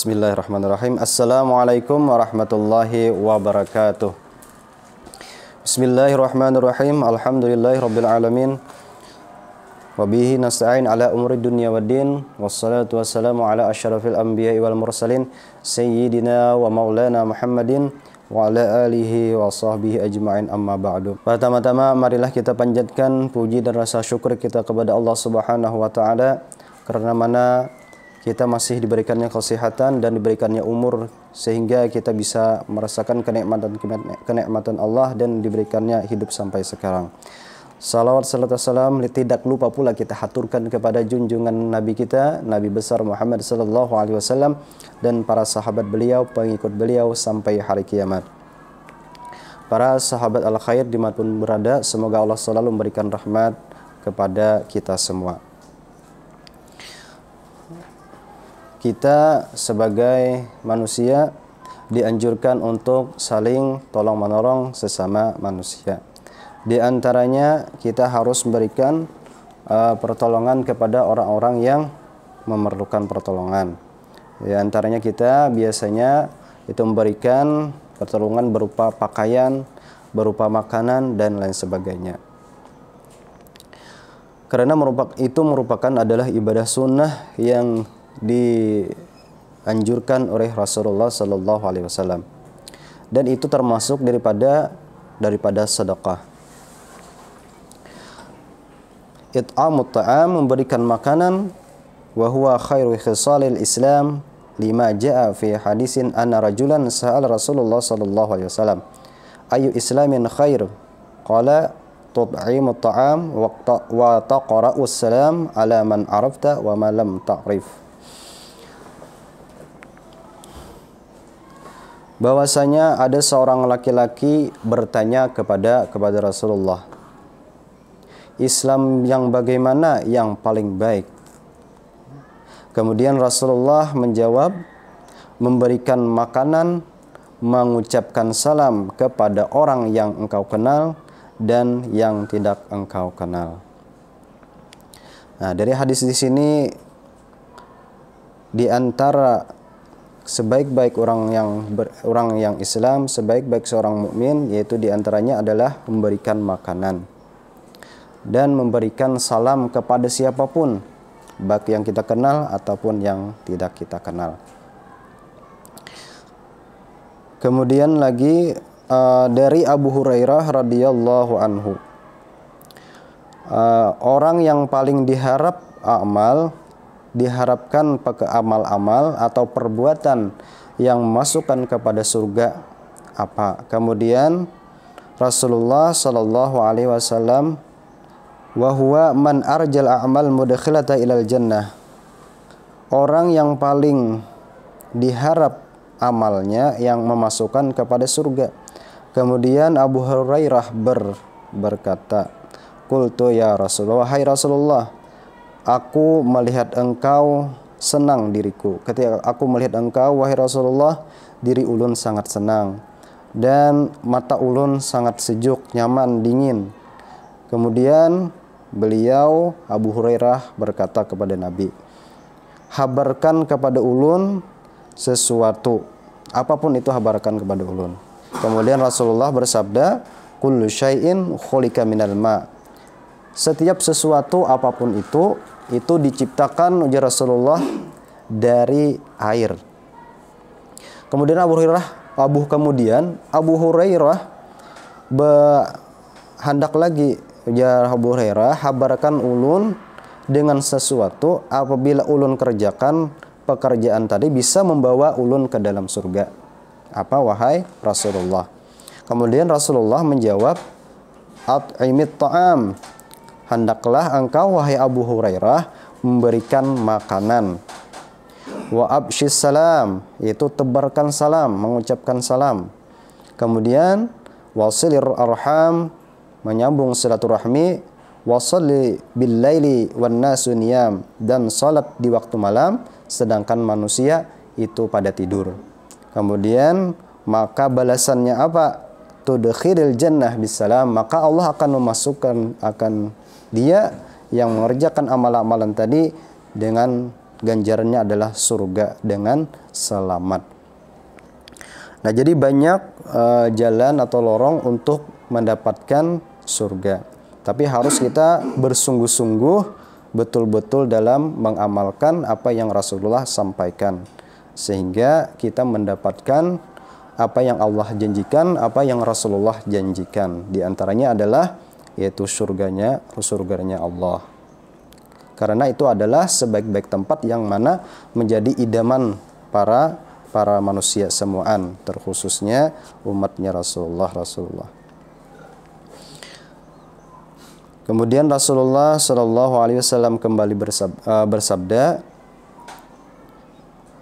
Bismillahirrahmanirrahim. Assalamualaikum warahmatullahi wabarakatuh. Bismillahirrahmanirrahim. Alhamdulillahirrabbilalamin. Wabihi nasta'in ala dunia wa din. Wassalatu wassalamu ala asyarafil anbiya wal mursalin Sayyidina wa maulana Muhammadin Wa ala alihi wa sahbihi ajma'in amma ba'du Pertama-tama marilah kita panjatkan puji dan rasa syukur kita kepada Allah subhanahu wa ta'ala Karena mana kita masih diberikannya kesehatan dan diberikannya umur sehingga kita bisa merasakan kenikmatan kenikmatan Allah dan diberikannya hidup sampai sekarang. Salawat serta salam tidak lupa pula kita haturkan kepada junjungan Nabi kita Nabi besar Muhammad sallallahu alaihi wasallam dan para sahabat beliau, pengikut beliau sampai hari kiamat. Para sahabat al-khair dimanapun berada, semoga Allah selalu memberikan rahmat kepada kita semua. kita sebagai manusia dianjurkan untuk saling tolong menolong sesama manusia. Di antaranya kita harus memberikan uh, pertolongan kepada orang-orang yang memerlukan pertolongan. Di antaranya kita biasanya itu memberikan pertolongan berupa pakaian, berupa makanan dan lain sebagainya. Karena merupakan itu merupakan adalah ibadah sunnah yang dianjurkan oleh Rasulullah Sallallahu Alaihi Wasallam dan itu termasuk daripada daripada sedekah. It'amut ta'am memberikan makanan wa huwa khairu khisalil Islam lima ja'a fi hadisin anna rajulan sa'al Rasulullah sallallahu alaihi wasallam ayu islamin khair qala tut'imut ta'am wa taqra'us salam ala man arafta wa ma lam ta'rif bahwasanya ada seorang laki-laki bertanya kepada kepada Rasulullah Islam yang bagaimana yang paling baik Kemudian Rasulullah menjawab memberikan makanan mengucapkan salam kepada orang yang engkau kenal dan yang tidak engkau kenal. Nah, dari hadis di sini di antara sebaik-baik orang yang ber, orang yang Islam, sebaik-baik seorang mukmin yaitu diantaranya adalah memberikan makanan dan memberikan salam kepada siapapun, baik yang kita kenal ataupun yang tidak kita kenal. Kemudian lagi uh, dari Abu Hurairah radhiyallahu anhu, uh, orang yang paling diharap amal diharapkan amal-amal atau perbuatan yang masukkan kepada surga apa. Kemudian Rasulullah Shallallahu Alaihi Wasallam wahwa man arjal a'mal mudahilata ilal jannah orang yang paling diharap amalnya yang memasukkan kepada surga kemudian Abu Hurairah ber, berkata kultu ya Rasulullah hai Rasulullah aku melihat engkau senang diriku. Ketika aku melihat engkau, wahai Rasulullah, diri ulun sangat senang. Dan mata ulun sangat sejuk, nyaman, dingin. Kemudian beliau Abu Hurairah berkata kepada Nabi, "Habarkan kepada ulun sesuatu. Apapun itu habarkan kepada ulun." Kemudian Rasulullah bersabda, "Kullu syai'in khulika minal ma'." setiap sesuatu apapun itu itu diciptakan oleh Rasulullah dari air. Kemudian Abu Hurairah Abu kemudian Abu Hurairah berhendak lagi ujar ya Abu Hurairah habarkan ulun dengan sesuatu apabila ulun kerjakan pekerjaan tadi bisa membawa ulun ke dalam surga. Apa wahai Rasulullah? Kemudian Rasulullah menjawab, "At'imit ta'am." hendaklah engkau wahai Abu Hurairah memberikan makanan. Wa abshis salam, yaitu tebarkan salam, mengucapkan salam. Kemudian wasilir arham, menyambung silaturahmi, wasalli bil laili wan nasu niyam dan salat di waktu malam sedangkan manusia itu pada tidur. Kemudian maka balasannya apa? tudkhiril jannah bisalam, maka Allah akan memasukkan akan dia yang mengerjakan amal amalan tadi dengan ganjarannya adalah surga dengan selamat. Nah, jadi banyak uh, jalan atau lorong untuk mendapatkan surga. Tapi harus kita bersungguh-sungguh betul-betul dalam mengamalkan apa yang Rasulullah sampaikan sehingga kita mendapatkan apa yang Allah janjikan, apa yang Rasulullah janjikan. Di antaranya adalah yaitu surganya surganya Allah karena itu adalah sebaik-baik tempat yang mana menjadi idaman para para manusia semuaan terkhususnya umatnya Rasulullah Rasulullah kemudian Rasulullah Shallallahu Alaihi Wasallam kembali bersab, uh, bersabda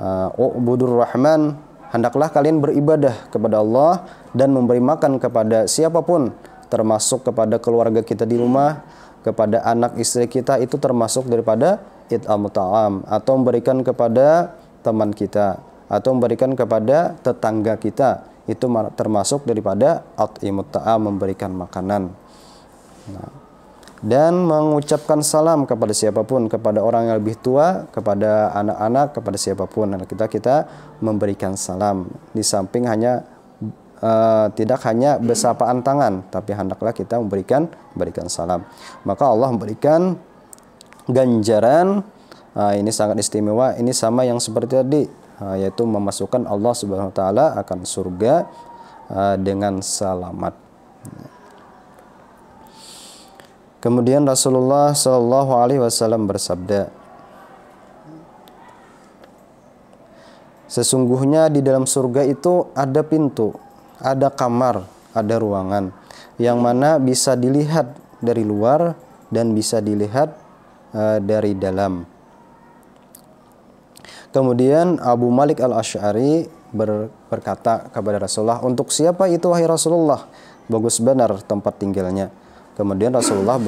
eh, budur Rahman hendaklah kalian beribadah kepada Allah dan memberi makan kepada siapapun termasuk kepada keluarga kita di rumah, kepada anak istri kita itu termasuk daripada it'am ta'am atau memberikan kepada teman kita atau memberikan kepada tetangga kita itu termasuk daripada at'imut ta'am memberikan makanan. Nah dan mengucapkan salam kepada siapapun, kepada orang yang lebih tua, kepada anak-anak, kepada siapapun. Nah, kita kita memberikan salam di samping hanya uh, tidak hanya bersapaan tangan, tapi hendaklah kita memberikan berikan salam. Maka Allah memberikan ganjaran uh, ini sangat istimewa. Ini sama yang seperti tadi, uh, yaitu memasukkan Allah Subhanahu Wa Taala akan surga uh, dengan selamat. Kemudian Rasulullah Shallallahu Alaihi Wasallam bersabda, Sesungguhnya di dalam surga itu ada pintu ada kamar, ada ruangan yang mana bisa dilihat dari luar dan bisa dilihat uh, dari dalam. Kemudian Abu Malik al Ashari ber, berkata kepada Rasulullah, "Untuk siapa itu wahai Rasulullah? Bagus benar tempat tinggalnya." Kemudian Rasulullah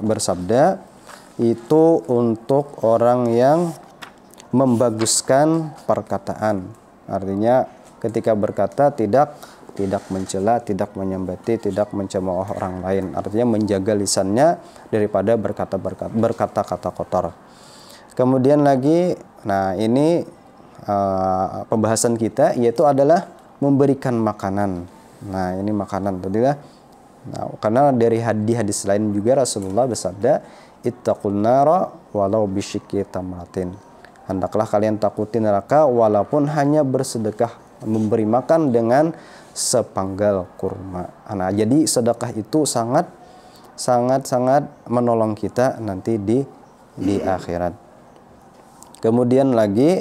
bersabda, "Itu untuk orang yang membaguskan perkataan." Artinya ketika berkata tidak tidak mencela, tidak menyembati, tidak mencemooh orang lain. Artinya menjaga lisannya daripada berkata berkata berkata-kata kotor. Kemudian lagi, nah ini uh, pembahasan kita yaitu adalah memberikan makanan. Nah ini makanan tadilah. Nah, karena dari hadis hadis lain juga Rasulullah bersabda, ittaqun nara walau bisyikki tamratin. Hendaklah kalian takuti neraka walaupun hanya bersedekah memberi makan dengan sepanggal kurma. Nah, jadi sedekah itu sangat sangat sangat menolong kita nanti di di akhirat. Kemudian lagi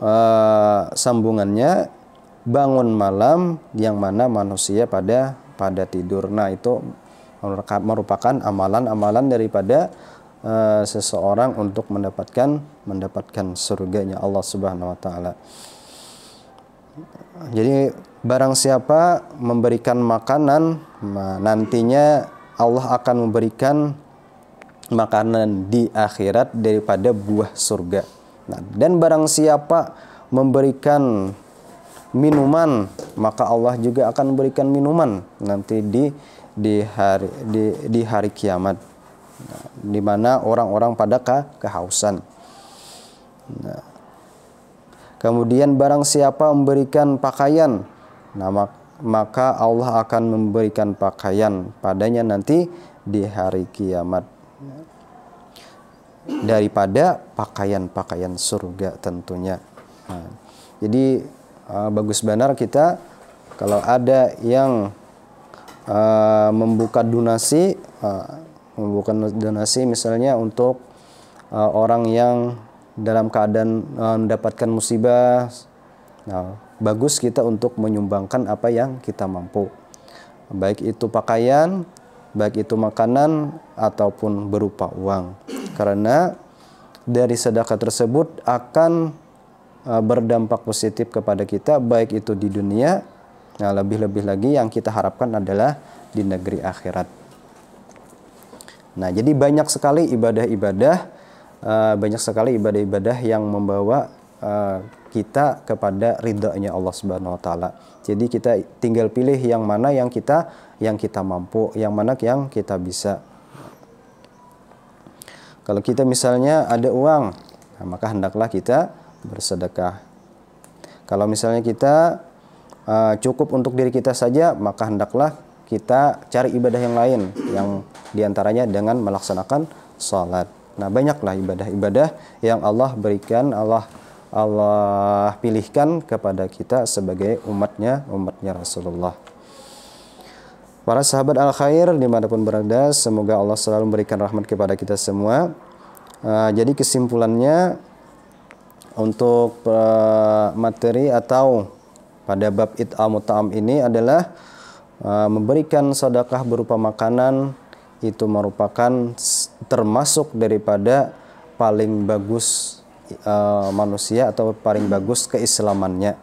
uh, sambungannya bangun malam yang mana manusia pada pada tidur. Nah, itu merupakan amalan-amalan daripada uh, seseorang untuk mendapatkan mendapatkan surganya Allah Subhanahu wa taala. Jadi barang siapa memberikan makanan, nantinya Allah akan memberikan makanan di akhirat daripada buah surga. Nah, dan barang siapa memberikan minuman, maka Allah juga akan memberikan minuman nanti di di hari di, di hari kiamat. Nah, di mana orang-orang pada kehausan. Nah, Kemudian barang siapa memberikan pakaian, nama maka Allah akan memberikan pakaian padanya nanti di hari kiamat daripada pakaian-pakaian surga tentunya. Nah, jadi uh, bagus benar kita kalau ada yang uh, membuka donasi, uh, membuka donasi misalnya untuk uh, orang yang dalam keadaan uh, mendapatkan musibah, nah, bagus kita untuk menyumbangkan apa yang kita mampu. Baik itu pakaian, baik itu makanan ataupun berupa uang. Karena dari sedekah tersebut akan uh, berdampak positif kepada kita baik itu di dunia Nah, lebih-lebih lagi yang kita harapkan adalah di negeri akhirat. Nah, jadi banyak sekali ibadah-ibadah Eh, banyak sekali ibadah-ibadah yang membawa uh, kita kepada ridhonya Allah Subhanahu wa taala. Jadi kita tinggal pilih yang mana yang kita yang kita mampu, yang mana yang kita bisa. Kalau kita misalnya ada uang, nah maka hendaklah kita bersedekah. Kalau misalnya kita uh, cukup untuk diri kita saja, maka hendaklah kita cari ibadah yang lain yang diantaranya dengan melaksanakan sholat. Nah, banyaklah ibadah-ibadah yang Allah berikan, Allah Allah pilihkan kepada kita sebagai umatnya, umatnya Rasulullah. Para sahabat al-khair dimanapun berada, semoga Allah selalu memberikan rahmat kepada kita semua. Uh, jadi kesimpulannya untuk uh, materi atau pada bab al ta'am ini adalah uh, memberikan sedekah berupa makanan itu merupakan termasuk daripada paling bagus uh, manusia atau paling bagus keislamannya.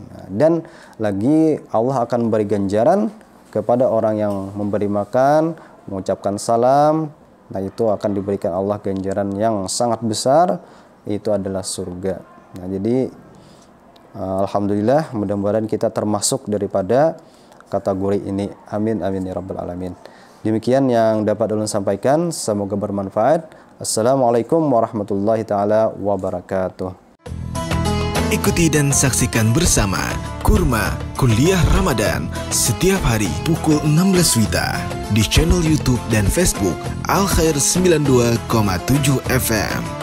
Nah, dan lagi Allah akan memberi ganjaran kepada orang yang memberi makan, mengucapkan salam. Nah, itu akan diberikan Allah ganjaran yang sangat besar, itu adalah surga. Nah, jadi eh, alhamdulillah mudah-mudahan kita termasuk daripada kategori ini. Amin amin ya rabbal alamin. Demikian yang dapat ulun sampaikan, semoga bermanfaat. Assalamualaikum warahmatullahi taala wabarakatuh. Ikuti dan saksikan bersama Kurma Kuliah Ramadan setiap hari pukul 16 Wita di channel YouTube dan Facebook Al Khair 92,7 FM.